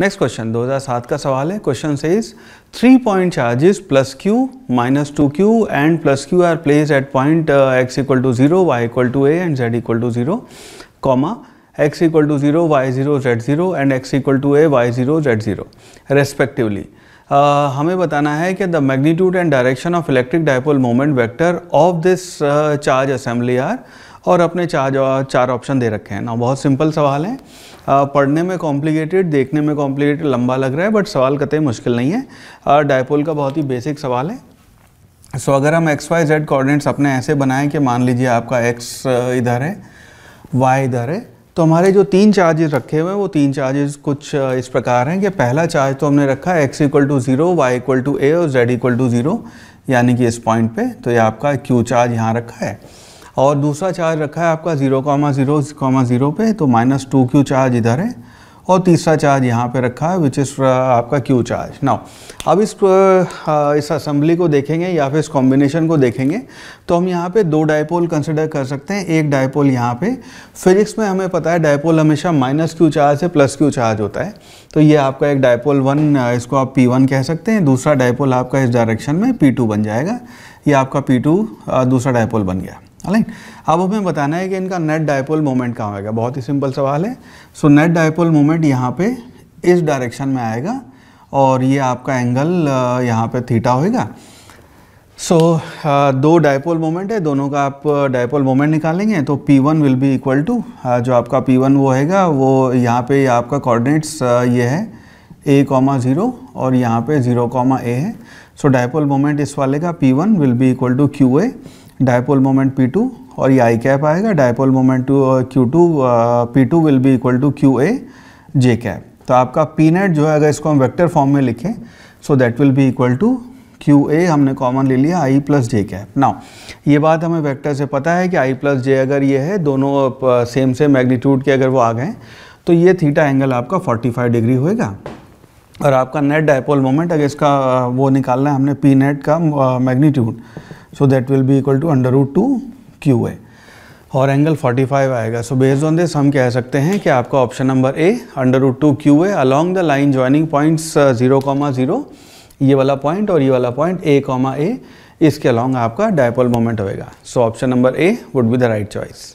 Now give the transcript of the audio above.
next question 2007 का सवाल है question say is three point charges plus q minus two q and plus q are place at point x equal to zero y equal to a and z equal to zero comma x equal to zero y zero z zero and x equal to a y zero z zero respectively हमें बताना है कि the magnitude and direction of electric dipole moment vector of this charge assembly are और अपने चार चार option दे रखे हैं ना बहुत सिंपल सवाल हैं पढ़ने में कॉम्प्लिकेटेड देखने में कॉम्प्लिकेटेड लंबा लग रहा है बट सवाल कतई मुश्किल नहीं है डायपोल का बहुत ही बेसिक सवाल है सो so, अगर हम एक्स वाई जेड कोऑर्डिनेट्स अपने ऐसे बनाएं कि मान लीजिए आपका एक्स इधर है वाई इधर है तो हमारे जो तीन चार्जेस रखे हुए हैं वो तीन चार्जेस कुछ इस प्रकार हैं कि पहला चार्ज तो हमने रखा है x equal to zero y equal to a और जेड इक्वल टू ज़ीरो यानी कि इस पॉइंट पे तो ये आपका क्यू चार्ज यहाँ रखा है और दूसरा चार्ज रखा है आपका zero comma zero comma zero पे तो माइनस टू क्यू चार्ज इधर है और तीसरा चार्ज यहाँ पे रखा है विच इज़ uh, आपका क्यू चार्ज नाउ अब इस uh, uh, इस असम्बली को देखेंगे या फिर इस कॉम्बिनेशन को देखेंगे तो हम यहाँ पे दो डायपोल कंसिडर कर सकते हैं एक डायपोल यहाँ पे फिजिक्स में हमें पता है डायपोल हमेशा माइनस क्यू चार्ज से प्लस क्यू चार्ज होता है तो ये आपका एक डायपोल वन इसको आप पी वन कह सकते हैं दूसरा डायपोल आपका इस डायरेक्शन में पी टू बन जाएगा ये आपका पी टू दूसरा डायपोल बन गया राइट हाँ अब हमें बताना है कि इनका नेट डायपोल मोमेंट कहाँ आएगा बहुत ही सिंपल सवाल है सो नेट डायपोल मोमेंट यहाँ पे इस डायरेक्शन में आएगा और ये आपका एंगल यहाँ पे थीटा होएगा सो so, दो डायपोल मोमेंट है दोनों का आप डायपोल मोमेंट निकालेंगे तो P1 will be equal to जो आपका P1 वो हैगा वो यहाँ पे आपका कोऑर्डिनेट्स ये है ए कॉमा ज़ीरो और यहाँ पे ज़ीरो कॉमा ए है सो डायपोल मोमेंट इस वाले का P1 will be equal to q a dipole moment p two और ये आई कैप आएगा dipole moment two q two p two will be equal to q a j cap तो आपका P net जो है अगर इसको हम वेक्टर फॉर्म में लिखें so that will be equal to q a हमने कॉमन ले लिया i plus j cap now ये बात हमें वेक्टर से पता है कि आई प्लस जे अगर ये है दोनों सेम से मैग्नीट्यूड के अगर वो आ गए तो ये थीटा एंगल आपका 45 डिग्री होएगा और आपका नेट डायपोल मोमेंट अगर इसका वो निकालना है हमने पी नेट का magnitude so that will be equal to under root two q है और एंगल 45 आएगा सो बेस्ड ऑन दिस हम कह सकते हैं कि आपका option number a under root two q a along the line joining points zero comma zero ये वाला पॉइंट और ये वाला पॉइंट ए कॉमा ए इसके अलॉन्ग आपका डायपोल मोमेंट होएगा so option number a would be the right choice